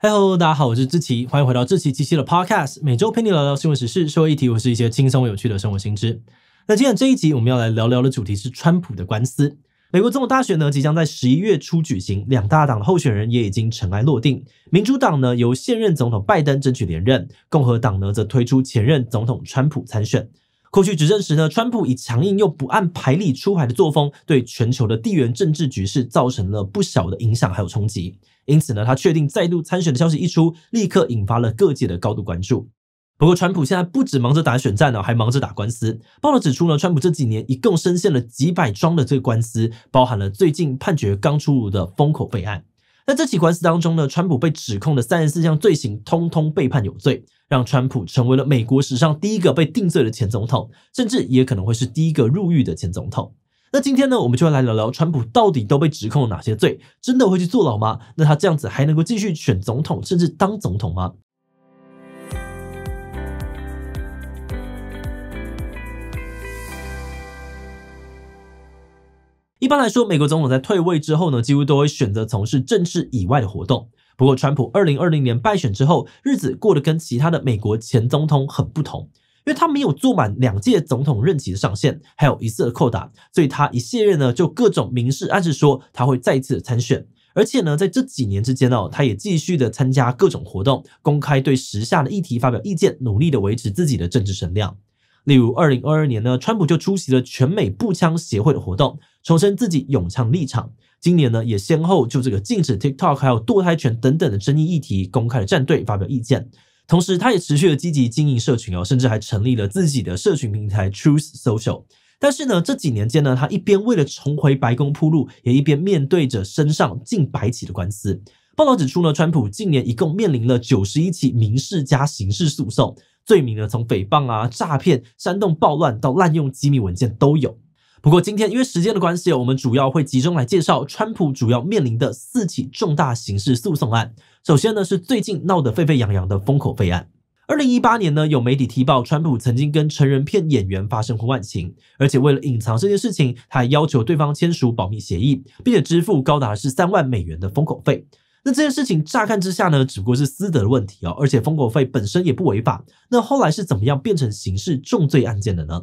Hello，大家好，我是志奇，欢迎回到志奇七奇的 Podcast。每周陪你聊聊新闻时事、社会议题，我是一些轻松有趣的生活新知。那今天这一集，我们要来聊聊的主题是川普的官司。美国总统大选呢，即将在十一月初举行，两大党的候选人也已经尘埃落定。民主党呢，由现任总统拜登争取连任；共和党呢，则推出前任总统川普参选。过去执政时呢，川普以强硬又不按牌理出牌的作风，对全球的地缘政治局势造成了不小的影响还有冲击。因此呢，他确定再度参选的消息一出，立刻引发了各界的高度关注。不过，川普现在不止忙着打选战呢，还忙着打官司。报道指出呢，川普这几年一共深陷了几百桩的这个官司，包含了最近判决刚出炉的封口备案。在这起官司当中呢，川普被指控的三十四项罪行，通通被判有罪，让川普成为了美国史上第一个被定罪的前总统，甚至也可能会是第一个入狱的前总统。那今天呢，我们就要来聊聊川普到底都被指控了哪些罪，真的会去坐牢吗？那他这样子还能够继续选总统，甚至当总统吗？一般来说，美国总统在退位之后呢，几乎都会选择从事政治以外的活动。不过，川普二零二零年败选之后，日子过得跟其他的美国前总统很不同。因为他没有做满两届总统任期的上限，还有一次的扣打，所以他一卸任呢，就各种明示暗示说他会再一次参选。而且呢，在这几年之间哦，他也继续的参加各种活动，公开对时下的议题发表意见，努力的维持自己的政治声量。例如二零二二年呢，川普就出席了全美步枪协会的活动，重申自己永枪立场。今年呢，也先后就这个禁止 TikTok 还有堕胎权等等的争议议题，公开了战队发表意见。同时，他也持续的积极经营社群哦，甚至还成立了自己的社群平台 Truth Social。但是呢，这几年间呢，他一边为了重回白宫铺路，也一边面对着身上近百起的官司。报道指出呢，川普近年一共面临了九十一起民事加刑事诉讼，罪名呢从诽谤啊、诈骗、煽动暴乱到滥用机密文件都有。不过今天因为时间的关系我们主要会集中来介绍川普主要面临的四起重大刑事诉讼案。首先呢，是最近闹得沸沸扬扬的封口费案。二零一八年呢，有媒体提报川普曾经跟成人片演员发生婚外情，而且为了隐藏这件事情，他还要求对方签署保密协议，并且支付高达是三万美元的封口费。那这件事情乍看之下呢，只不过是私德的问题哦，而且封口费本身也不违法。那后来是怎么样变成刑事重罪案件的呢？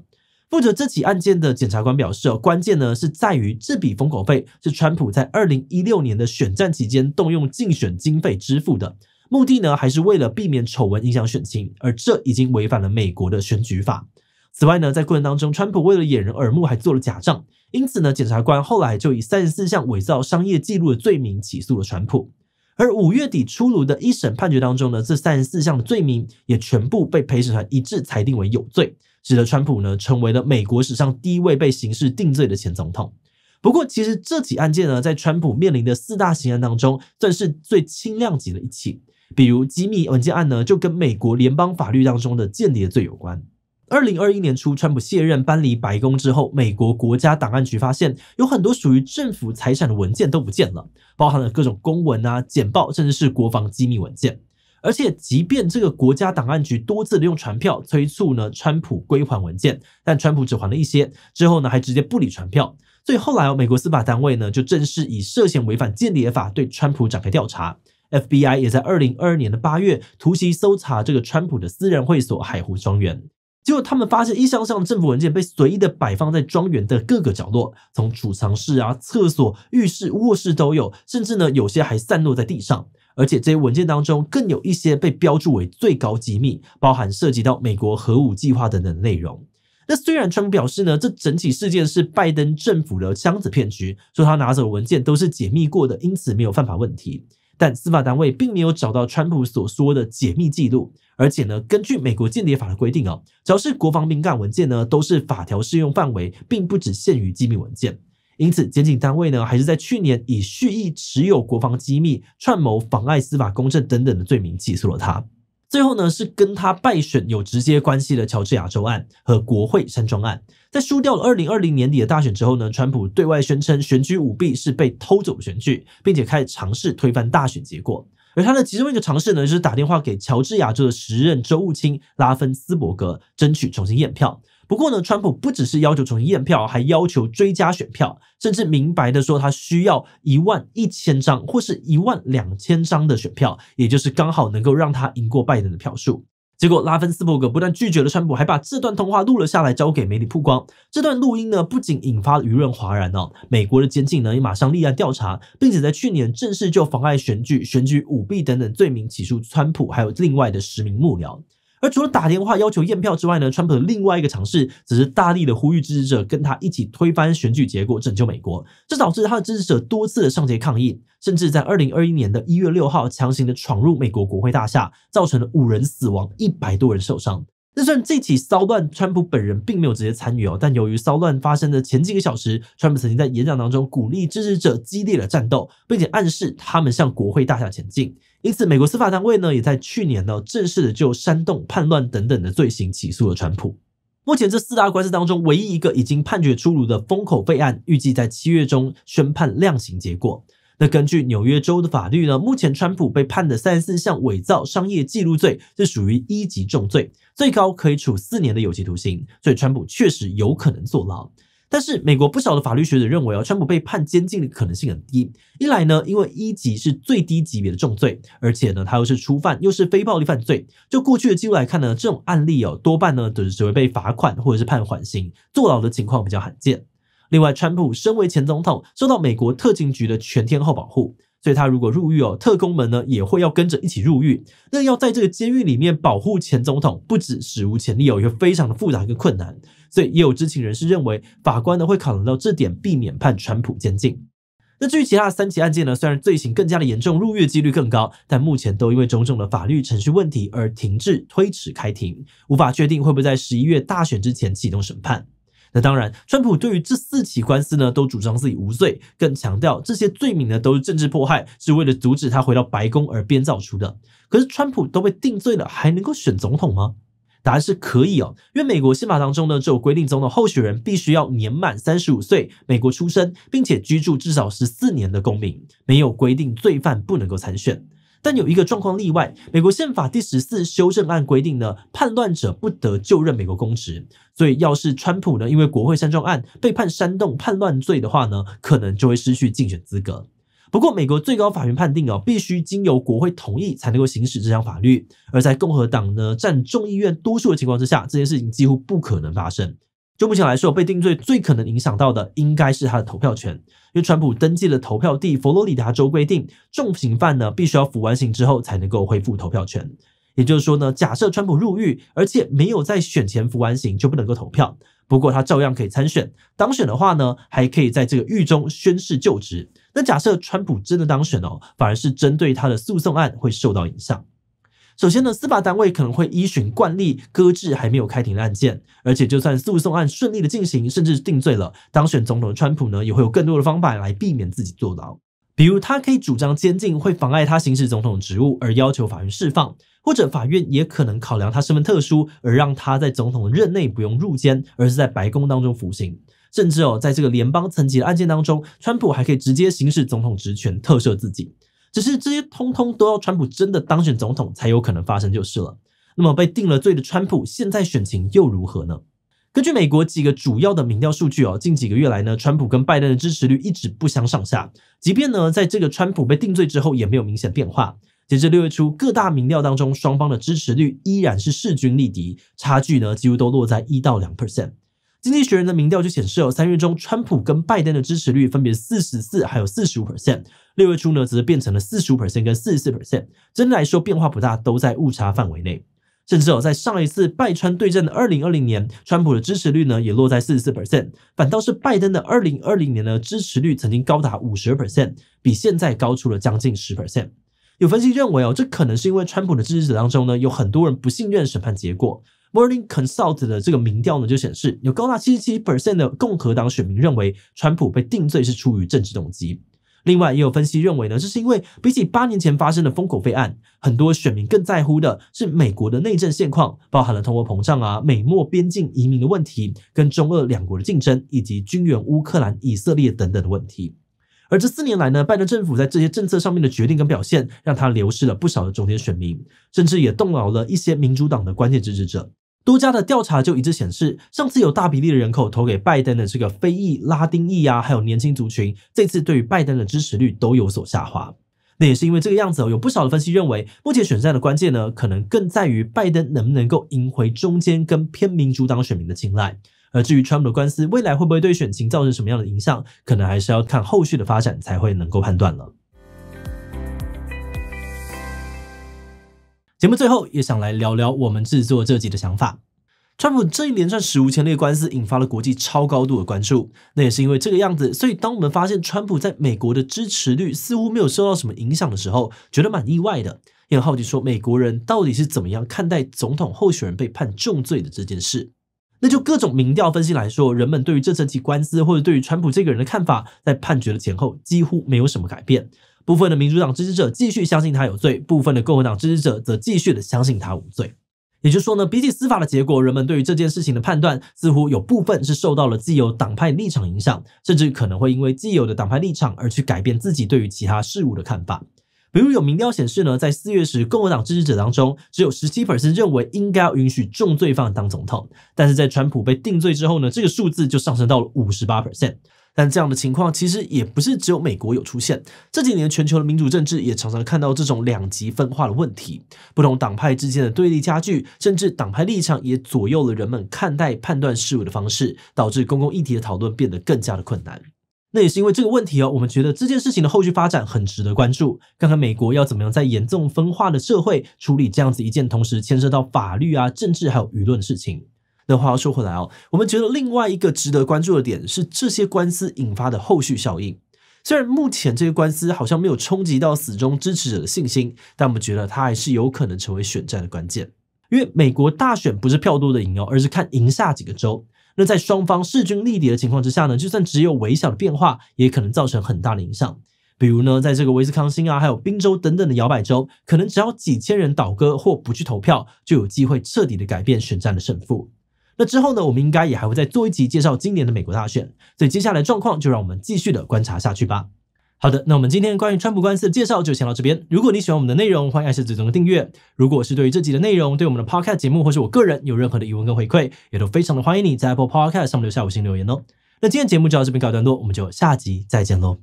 负责这起案件的检察官表示：“关键呢是在于这笔封口费是川普在二零一六年的选战期间动用竞选经费支付的，目的呢还是为了避免丑闻影响选情，而这已经违反了美国的选举法。此外呢，在过程当中，川普为了掩人耳目还做了假账，因此呢，检察官后来就以三十四项伪造商业记录的罪名起诉了川普。而五月底出炉的一审判决当中呢，这三十四项的罪名也全部被陪审团一致裁定为有罪。”使得川普呢成为了美国史上第一位被刑事定罪的前总统。不过，其实这起案件呢，在川普面临的四大刑案当中，算是最轻量级的一起。比如机密文件案呢，就跟美国联邦法律当中的间谍罪有关。二零二一年初，川普卸任搬离白宫之后，美国国家档案局发现有很多属于政府财产的文件都不见了，包含了各种公文啊、简报，甚至是国防机密文件。而且，即便这个国家档案局多次的用传票催促呢，川普归还文件，但川普只还了一些，之后呢还直接不理传票。所以后来哦，美国司法单位呢就正式以涉嫌违反间谍法对川普展开调查。FBI 也在二零二二年的八月突袭搜查这个川普的私人会所海湖庄园，结果他们发现一箱箱政府文件被随意的摆放在庄园的各个角落，从储藏室啊、厕所、浴室、卧室都有，甚至呢有些还散落在地上。而且这些文件当中，更有一些被标注为最高机密，包含涉及到美国核武计划等等内容。那虽然川普表示呢，这整起事件是拜登政府的箱子骗局，说他拿走文件都是解密过的，因此没有犯法问题。但司法单位并没有找到川普所说的解密记录。而且呢，根据美国间谍法的规定啊，只要是国防敏感文件呢，都是法条适用范围，并不只限于机密文件。因此，检警单位呢，还是在去年以蓄意持有国防机密、串谋妨碍司法公正等等的罪名起诉了他。最后呢，是跟他败选有直接关系的乔治亚州案和国会山庄案。在输掉了二零二零年底的大选之后呢，川普对外宣称选举舞弊是被偷走选举，并且开始尝试推翻大选结果。而他的其中一个尝试呢，就是打电话给乔治亚州的时任州务卿拉芬斯伯格，争取重新验票。不过呢，川普不只是要求重新验票，还要求追加选票，甚至明白的说，他需要一万一千张或是一万两千张的选票，也就是刚好能够让他赢过拜登的票数。结果，拉芬斯伯格不但拒绝了川普，还把这段通话录了下来，交给媒体曝光。这段录音呢，不仅引发舆论哗然呢，美国的监禁呢也马上立案调查，并且在去年正式就妨碍选举、选举舞弊等等罪名起诉川普，还有另外的十名幕僚。而除了打电话要求验票之外呢川普的另外一个尝试只是大力的呼吁支持者跟他一起推翻选举结果，拯救美国。这导致他的支持者多次的上街抗议，甚至在二零二一年的一月六号强行的闯入美国国会大厦，造成了五人死亡，一百多人受伤。就算这起骚乱川普本人并没有直接参与哦，但由于骚乱发生的前几个小时川普曾经在演讲当中鼓励支持者激烈的战斗，并且暗示他们向国会大厦前进。因此，美国司法单位呢，也在去年呢正式的就煽动叛乱等等的罪行起诉了川普。目前这四大官司当中，唯一一个已经判决出炉的封口费案，预计在七月中宣判量刑结果。那根据纽约州的法律呢，目前川普被判的三十四项伪造商业记录罪，是属于一级重罪，最高可以处四年的有期徒刑，所以川普确实有可能坐牢。但是，美国不少的法律学者认为，哦，川普被判监禁的可能性很低。一来呢，因为一级是最低级别的重罪，而且呢，他又是初犯，又是非暴力犯罪。就过去的记录来看呢，这种案例哦，多半呢都是只会被罚款或者是判缓刑，坐牢的情况比较罕见。另外，川普身为前总统，受到美国特勤局的全天候保护。所以，他如果入狱哦，特工们呢也会要跟着一起入狱。那要在这个监狱里面保护前总统，不止史无前例哦，也非常的复杂跟困难。所以，也有知情人士认为，法官呢会考虑到这点，避免判川普监禁。那至于其他的三起案件呢，虽然罪行更加的严重，入狱几率更高，但目前都因为种种的法律程序问题而停滞、推迟开庭，无法确定会不会在十一月大选之前启动审判。那当然，川普对于这四起官司呢，都主张自己无罪，更强调这些罪名呢都是政治迫害，是为了阻止他回到白宫而编造出的。可是，川普都被定罪了，还能够选总统吗？答案是可以哦，因为美国宪法当中呢就有规定，总统候选人必须要年满三十五岁，美国出生，并且居住至少十四年的公民，没有规定罪犯不能够参选。但有一个状况例外，美国宪法第十四修正案规定呢，叛乱者不得就任美国公职。所以，要是川普呢，因为国会山庄案被判煽动叛乱罪的话呢，可能就会失去竞选资格。不过，美国最高法院判定哦，必须经由国会同意才能够行使这项法律。而在共和党呢占众议院多数的情况之下，这件事情几乎不可能发生。就目前来说，被定罪最可能影响到的应该是他的投票权，因为川普登记了投票地佛罗里达州规定，重刑犯呢必须要服完刑之后才能够恢复投票权。也就是说呢，假设川普入狱，而且没有在选前服完刑，就不能够投票。不过他照样可以参选，当选的话呢，还可以在这个狱中宣誓就职。那假设川普真的当选哦，反而是针对他的诉讼案会受到影响。首先呢，司法单位可能会依循惯例搁置还没有开庭的案件，而且就算诉讼案顺利的进行，甚至定罪了，当选总统的川普呢，也会有更多的方法来避免自己坐牢，比如他可以主张监禁会妨碍他行使总统职务，而要求法院释放，或者法院也可能考量他身份特殊，而让他在总统任内不用入监，而是在白宫当中服刑，甚至哦，在这个联邦层级的案件当中，川普还可以直接行使总统职权特赦自己。只是这些通通都要川普真的当选总统才有可能发生就是了。那么被定了罪的川普，现在选情又如何呢？根据美国几个主要的民调数据哦，近几个月来呢，川普跟拜登的支持率一直不相上下，即便呢在这个川普被定罪之后，也没有明显变化。截至六月初，各大民调当中，双方的支持率依然是势均力敌，差距呢几乎都落在一到两 percent。经济学人的民调就显示哦，三月中川普跟拜登的支持率分别四十四还有四十五 percent，六月初呢则变成了四十五 percent 跟四十四 percent，真来说变化不大，都在误差范围内。甚至哦，在上一次拜川对阵的二零二零年，川普的支持率呢也落在四十四 percent，反倒是拜登的二零二零年的支持率曾经高达五十二 percent，比现在高出了将近十 percent。有分析认为哦，这可能是因为川普的支持者当中呢有很多人不信任审判结果。Morning Consult 的这个民调呢，就显示有高达七十七 percent 的共和党选民认为，川普被定罪是出于政治动机。另外，也有分析认为呢，这是因为比起八年前发生的封口费案，很多选民更在乎的是美国的内政现况，包含了通货膨胀啊、美墨边境移民的问题、跟中俄两国的竞争，以及军援乌克兰、以色列等等的问题。而这四年来呢，拜登政府在这些政策上面的决定跟表现，让他流失了不少的中间选民，甚至也动摇了一些民主党的关键支持者。多家的调查就一致显示，上次有大比例的人口投给拜登的这个非裔、拉丁裔啊，还有年轻族群，这次对于拜登的支持率都有所下滑。那也是因为这个样子哦，有不少的分析认为，目前选战的关键呢，可能更在于拜登能不能够赢回中间跟偏民主党选民的青睐。而至于 Trump 的官司未来会不会对选情造成什么样的影响，可能还是要看后续的发展才会能够判断了。节目最后也想来聊聊我们制作这集的想法。川普这一连串史无前例的官司引发了国际超高度的关注，那也是因为这个样子，所以当我们发现川普在美国的支持率似乎没有受到什么影响的时候，觉得蛮意外的，也很好奇说美国人到底是怎么样看待总统候选人被判重罪的这件事？那就各种民调分析来说，人们对于这则集官司或者对于川普这个人的看法，在判决的前后几乎没有什么改变。部分的民主党支持者继续相信他有罪，部分的共和党支持者则继续的相信他无罪。也就是说呢，比起司法的结果，人们对于这件事情的判断似乎有部分是受到了既有党派立场影响，甚至可能会因为既有的党派立场而去改变自己对于其他事物的看法。比如有民调显示呢，在四月时，共和党支持者当中只有十七 percent 认为应该要允许重罪犯当总统，但是在川普被定罪之后呢，这个数字就上升到了五十八 percent。但这样的情况其实也不是只有美国有出现。这几年，全球的民主政治也常常看到这种两极分化的问题，不同党派之间的对立加剧，甚至党派立场也左右了人们看待、判断事物的方式，导致公共议题的讨论变得更加的困难。那也是因为这个问题哦，我们觉得这件事情的后续发展很值得关注。看看美国要怎么样在严重分化的社会处理这样子一件同时牵涉到法律啊、政治还有舆论的事情。那话要说回来哦，我们觉得另外一个值得关注的点是这些官司引发的后续效应。虽然目前这些官司好像没有冲击到死忠支持者的信心，但我们觉得它还是有可能成为选战的关键。因为美国大选不是票多的赢哦，而是看赢下几个州。那在双方势均力敌的情况之下呢，就算只有微小的变化，也可能造成很大的影响。比如呢，在这个威斯康星啊，还有宾州等等的摇摆州，可能只要几千人倒戈或不去投票，就有机会彻底的改变选战的胜负。那之后呢？我们应该也还会再做一集介绍今年的美国大选，所以接下来状况就让我们继续的观察下去吧。好的，那我们今天关于川普官司的介绍就先到这边。如果你喜欢我们的内容，欢迎按下自中的订阅。如果是对于这集的内容，对我们的 Podcast 节目或是我个人有任何的疑问跟回馈，也都非常的欢迎你在 Apple Podcast 上留下五星留言哦。那今天节目就到这边告一段落，我们就下集再见喽。